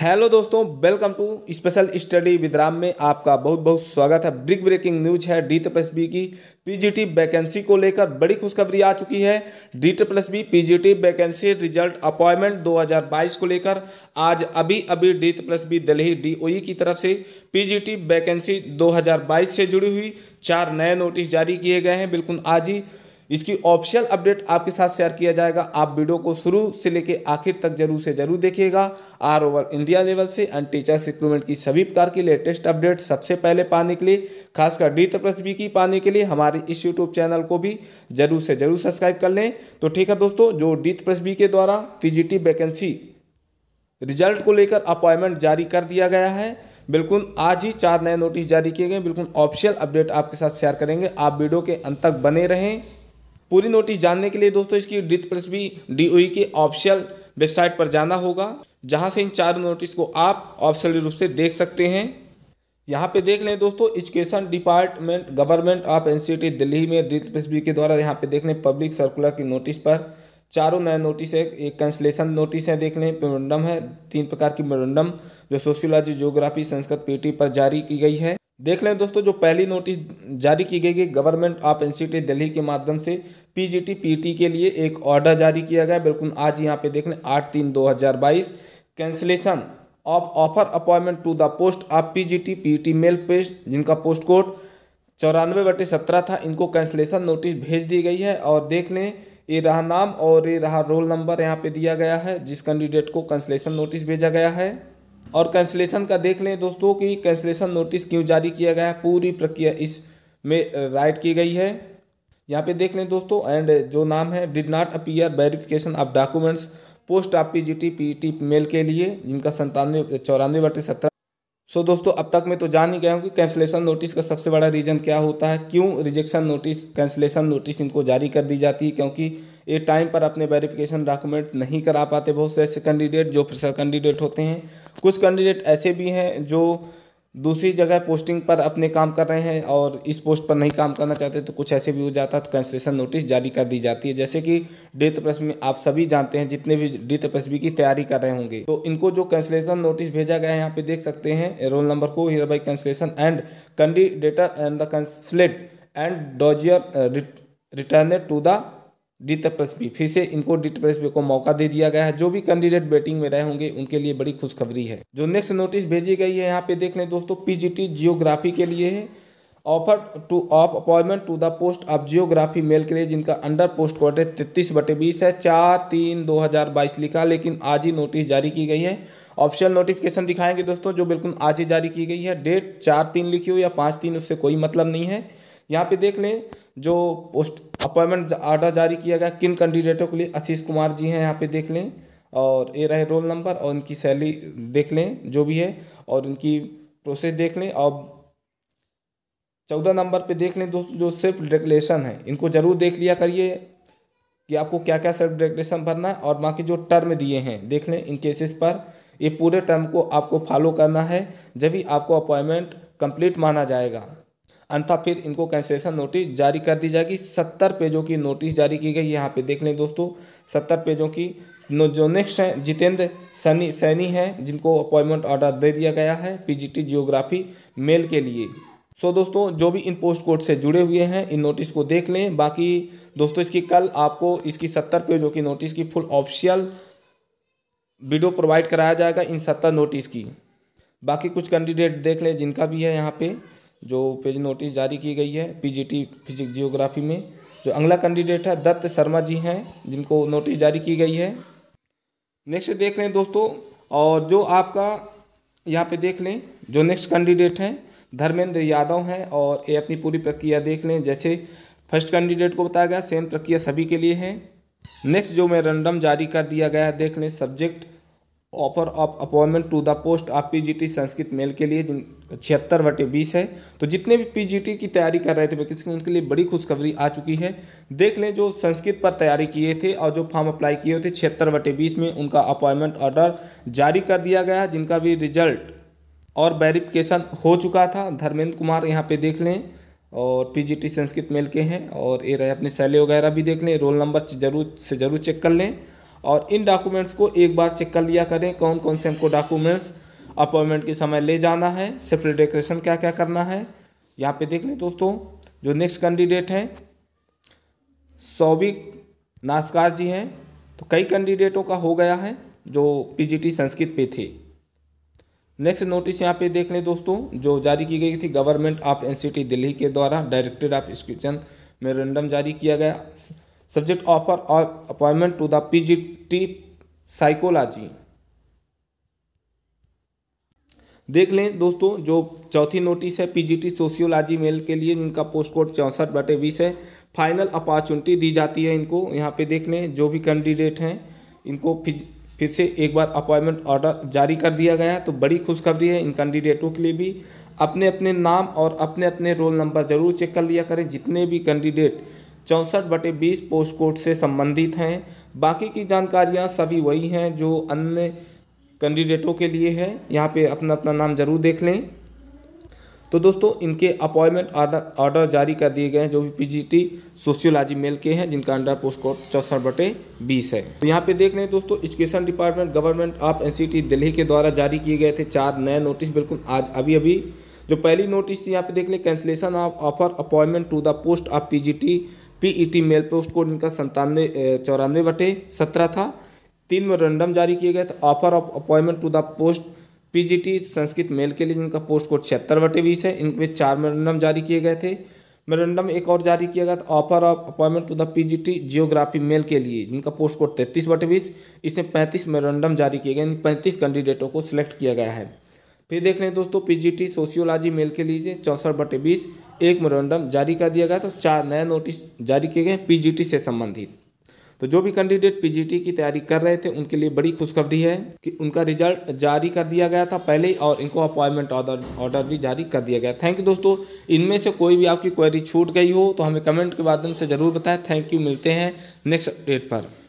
hello दोस्तों welcome to special study with Ram में आपका बहुत बहुत स्वागत है ब्रिक ब्रेकिंग न्यूज है डी प्लस बी की पीजीटी वैकेंसी को लेकर बड़ी खुशखबरी आ चुकी है D plus B PGT vacancy result appointment 2022 को लेकर आज अभी अभी D plus B Delhi DOE e की तरफ से पीजीटी वैकेंसी 2022 से जुड़ी हुई चार नए नोटिस जारी किए गए हैं बिल्कुल आज ही इसकी ऑफिशियल अपडेट आपके साथ शेयर किया जाएगा आप वीडियो को शुरू से लेकर आखिर तक जरूर से जरूर देखिएगा आर ओवर इंडिया लेवल से एंड टीचर्स रिक्रूटमेंट की सभी प्रकार की लेटेस्ट अपडेट सबसे पहले पाने के लिए खासकर डी बी की पाने के लिए हमारे इस यूट्यूब चैनल को भी जरूर से जरूर सब्सक्राइब कर लें तो ठीक है दोस्तों जो डी बी के द्वारा पी वैकेंसी रिजल्ट को लेकर अपॉइंटमेंट जारी कर दिया गया है बिल्कुल आज ही चार नए नोटिस जारी किए गए बिल्कुल ऑफिशियल अपडेट आपके साथ शेयर करेंगे आप वीडियो के अंत तक बने रहें पूरी नोटिस जानने के लिए दोस्तों इसकी डिथ प्लस भी डी e के ऑफिशियल वेबसाइट पर जाना होगा जहां से इन चार नोटिस को आप ऑप्शनल रूप से देख सकते हैं यहाँ पे देख लें दोस्तों education department government of N Delhi में डिथ प्लस बी के द्वारा यहाँ पे देख लें पब्लिक सर्कुलर की नोटिस पर चारों नए नोटिस है एक कैंसलेशन नोटिस है देख लें मेमोरेंडम है तीन प्रकार की मेमोरेंडम जो सोशियोलॉजी ज्योग्राफी संस्कृत पीटी पर जारी की गई है देख लें दोस्तों जो पहली नोटिस जारी की गई है गवर्नमेंट ऑफ इंस्टीट्यूट दिल्ली के माध्यम से पीजीटी पीटी के लिए एक ऑर्डर जारी किया गया बिल्कुल आज यहाँ पे देख लें आठ तीन दो हज़ार बाईस cancellation of offer appointment to the post of PGT PT male पेस्ट जिनका पोस्ट कोड चौरानवे बटे सत्रह था इनको कैंसिलेशन नोटिस भेज दी गई है और देख लें ये रहा नाम और ये रहा रोल नंबर यहाँ पर दिया गया है जिस कैंडिडेट को कैंसिलेशन नोटिस भेजा गया है और कैंसलेशन का देख लें दोस्तों कि कैंसलेशन नोटिस क्यों जारी किया गया है पूरी प्रक्रिया इस में राइट की गई है यहाँ पे देख लें दोस्तों एंड जो नाम है did not appear verification of documents post of P G T P T male के लिए जिनका संतानवे चौरानवे बटे सत्रह सो दोस्तों अब तक मैं तो जान ही गया हूँ कि कैंसलेशन नोटिस का सबसे बड़ा रीज़न क्या होता है क्यों रिजेक्शन नोटिस कैंसलेशन नोटिस इनको जारी कर दी जाती है क्योंकि ये टाइम पर अपने वेरिफिकेशन डॉक्यूमेंट नहीं करा पाते बहुत से ऐसे कैंडिडेट जो फ्रेशर कैंडिडेट होते हैं कुछ कैंडिडेट ऐसे भी हैं जो दूसरी जगह पोस्टिंग पर अपने काम कर रहे हैं और इस पोस्ट पर नहीं काम करना चाहते तो कुछ ऐसे भी हो जाता है तो कैंसलेशन नोटिस जारी कर दी जाती है जैसे कि डी तपस्वी आप सभी जानते हैं जितने भी डी तपस्वी की तैयारी कर रहे होंगे तो इनको जो कैंसलेशन नोटिस भेजा गया है यहाँ पे देख सकते हैं रोल नंबर को hereby cancellation and candidature and the कंसलेट and dossier return to the D तप्लस बी फिर से इनको डी तप्लस बी को मौका दे दिया गया है जो भी कैंडिडेट बेटिंग में रहे होंगे उनके लिए बड़ी खुशखबरी है जो नेक्स्ट नोटिस भेजी गई है यहाँ पे देख लें दोस्तों पीजीटी जियोग्राफी के लिए है offer to of appointment to the post of geography male के लिए जिनका अंडर पोस्ट क्वार्टर तैतीस बटे बीस है चार तीन दो हज़ार बाईस लिखा लेकिन आज ही नोटिस जारी की गई है ऑप्शनल नोटिफिकेशन दिखाएंगे दोस्तों जो बिल्कुल आज ही जारी की गई है डेट चार तीन लिखी हुई या पाँच तीन उससे कोई मतलब नहीं है यहाँ पे देख लें जो पोस्ट अपॉइंटमेंट आर्डर जारी किया गया किन कैंडिडेटों के लिए आशीष कुमार जी हैं यहाँ पे देख लें और ये रहे रोल नंबर और इनकी सैली देख लें जो भी है और इनकी प्रोसेस देख लें और चौदह नंबर पे देख लें दोस्तों जो सिर्फ डेक्लेशन है इनको ज़रूर देख लिया करिए कि आपको क्या क्या सिर्फ डेक्लेशन भरना है और बाकी जो टर्म दिए हैं देख लें इन केसेस पर ये पूरे टर्म को आपको फॉलो करना है जब भी आपको अपॉइंटमेंट कंप्लीट माना जाएगा अंथा फिर इनको कैंसिलेशन नोटिस जारी कर दी जाएगी सत्तर पेजों की नोटिस जारी की गई यहाँ पे देख लें दोस्तों सत्तर पेजों की जो नेक्स्ट हैं जितेंद्र सैनी सैनी हैं जिनको अपॉइंटमेंट ऑर्डर दे दिया गया है पीजीटी जियोग्राफी मेल के लिए सो दोस्तों जो भी इन पोस्ट कोड से जुड़े हुए हैं इन नोटिस को देख लें बाकी दोस्तों इसकी कल आपको इसकी सत्तर पेजों की नोटिस की फुल ऑफिशियल वीडियो प्रोवाइड कराया जाएगा इन सत्तर नोटिस की बाकी कुछ कैंडिडेट देख लें जिनका भी है यहाँ पे जो पेज नोटिस जारी की गई है पीजीटी फिजिक्स जियोग्राफी में जो अगला कैंडिडेट है दत्त शर्मा जी हैं जिनको नोटिस जारी की गई है नेक्स्ट देख लें दोस्तों और जो आपका यहाँ पे देख लें जो नेक्स्ट कैंडिडेट हैं धर्मेंद्र यादव हैं और ये अपनी पूरी प्रक्रिया देख लें जैसे फर्स्ट कैंडिडेट को बताया गया सेम प्रक्रिया सभी के लिए है नेक्स्ट जो मैं रैंडम जारी कर दिया गया है देख लें subject offer of appointment to the post of PGT Sanskrit male के लिए जिन छिहत्तर बटे बीस है तो जितने भी पीजीटी की तैयारी कर रहे थे वैकेंसी उनके लिए बड़ी खुशखबरी आ चुकी है देख लें जो संस्कृत पर तैयारी किए थे और जो फॉर्म अप्लाई किए थे छिहत्तर बटे बीस में उनका अपॉइंटमेंट ऑर्डर जारी कर दिया गया जिनका भी रिजल्ट और वेरिफिकेशन हो चुका था धर्मेंद्र कुमार यहाँ पर देख लें और पीजीटी संस्कृत मेल के हैं और ये रहे अपने सैले वगैरह भी देख लें रोल नंबर जरूर से ज़रूर चेक कर लें और इन डॉक्यूमेंट्स को एक बार चेक कर लिया करें कौन कौन से हमको डॉक्यूमेंट्स अपॉइंटमेंट के समय ले जाना है सेपरेट डेकोरेशन क्या क्या करना है यहाँ पे देख लें दोस्तों जो नेक्स्ट कैंडिडेट हैं सौबिक नास्कार जी हैं तो कई कैंडिडेटों का हो गया है जो पीजीटी संस्कृत पे थे नेक्स्ट नोटिस यहाँ पे देख लें दोस्तों जो जारी की गई थी गवर्नमेंट ऑफ एनसीटी दिल्ली के द्वारा डायरेक्टेड ऑफ एजुकेशन मेमोरेंडम जारी किया गया subject offer appointment to the PGT psychology देख लें दोस्तों जो चौथी नोटिस है पीजीटी सोशियोलॉजी मेल के लिए जिनका पोस्ट कोड चौंसठ बटे बीस है फाइनल अपॉर्चुनिटी दी जाती है इनको यहाँ पे देख लें जो भी कैंडिडेट हैं इनको फिर से एक बार अपॉइंटमेंट ऑर्डर जारी कर दिया गया है तो बड़ी खुशखबरी है इन कैंडिडेटों के लिए भी अपने अपने नाम और अपने अपने रोल नंबर ज़रूर चेक कर लिया करें जितने भी कैंडिडेट चौंसठ बटे बीस पोस्ट कोड से संबंधित हैं बाकी की जानकारियां सभी वही हैं जो अन्य कैंडिडेटों के लिए है यहाँ पे अपना अपना नाम ज़रूर देख लें तो दोस्तों इनके अपॉइंटमेंट ऑर्डर जारी कर दिए गए हैं जो भी पीजीटी सोशियोलॉजी मेल के हैं जिनका अंडर पोस्ट कोड चौसठ बटे बीस है तो यहाँ पे देख लें दोस्तों education department government of N Delhi के द्वारा जारी किए गए थे चार नए नोटिस बिल्कुल आज अभी अभी जो पहली नोटिस थी यहाँ पे देख लें cancellation of offer appointment to the post of P PET male e post code इनका संतानवे चौरानवे बटे सत्रह था तीन में जारी किए गए थे offer of appointment to the post PGT Sanskrit male के लिए जिनका पोस्ट कोड छिहत्तर बटे बीस है इनमें चार मेरेंडम जारी किए गए थे मेरेंडम एक और जारी किया गया था offer of appointment to the PGT geography male के लिए जिनका पोस्ट कोड तैंतीस बटे बीस इसमें पैंतीस मेरेंडम जारी किए गए इन पैंतीस कैंडिडेटों को सिलेक्ट किया गया है फिर देख लें दोस्तों पीजीटी सोशियोलॉजी मेल के लिए चौंसठ बटे बीस एक मेमोरेंडम जारी कर दिया गया तो चार नए नोटिस जारी किए गए पीजीटी से संबंधित तो जो भी कैंडिडेट पीजीटी की तैयारी कर रहे थे उनके लिए बड़ी खुशखबरी है कि उनका रिजल्ट जारी कर दिया गया था पहले ही और इनको अपॉइंटमेंट ऑर्डर ऑर्डर भी जारी कर दिया गया थैंक यू दोस्तों इनमें से कोई भी आपकी क्वेरी छूट गई हो तो हमें कमेंट के माध्यम से ज़रूर बताएं थैंक यू मिलते हैं नेक्स्ट अपडेट पर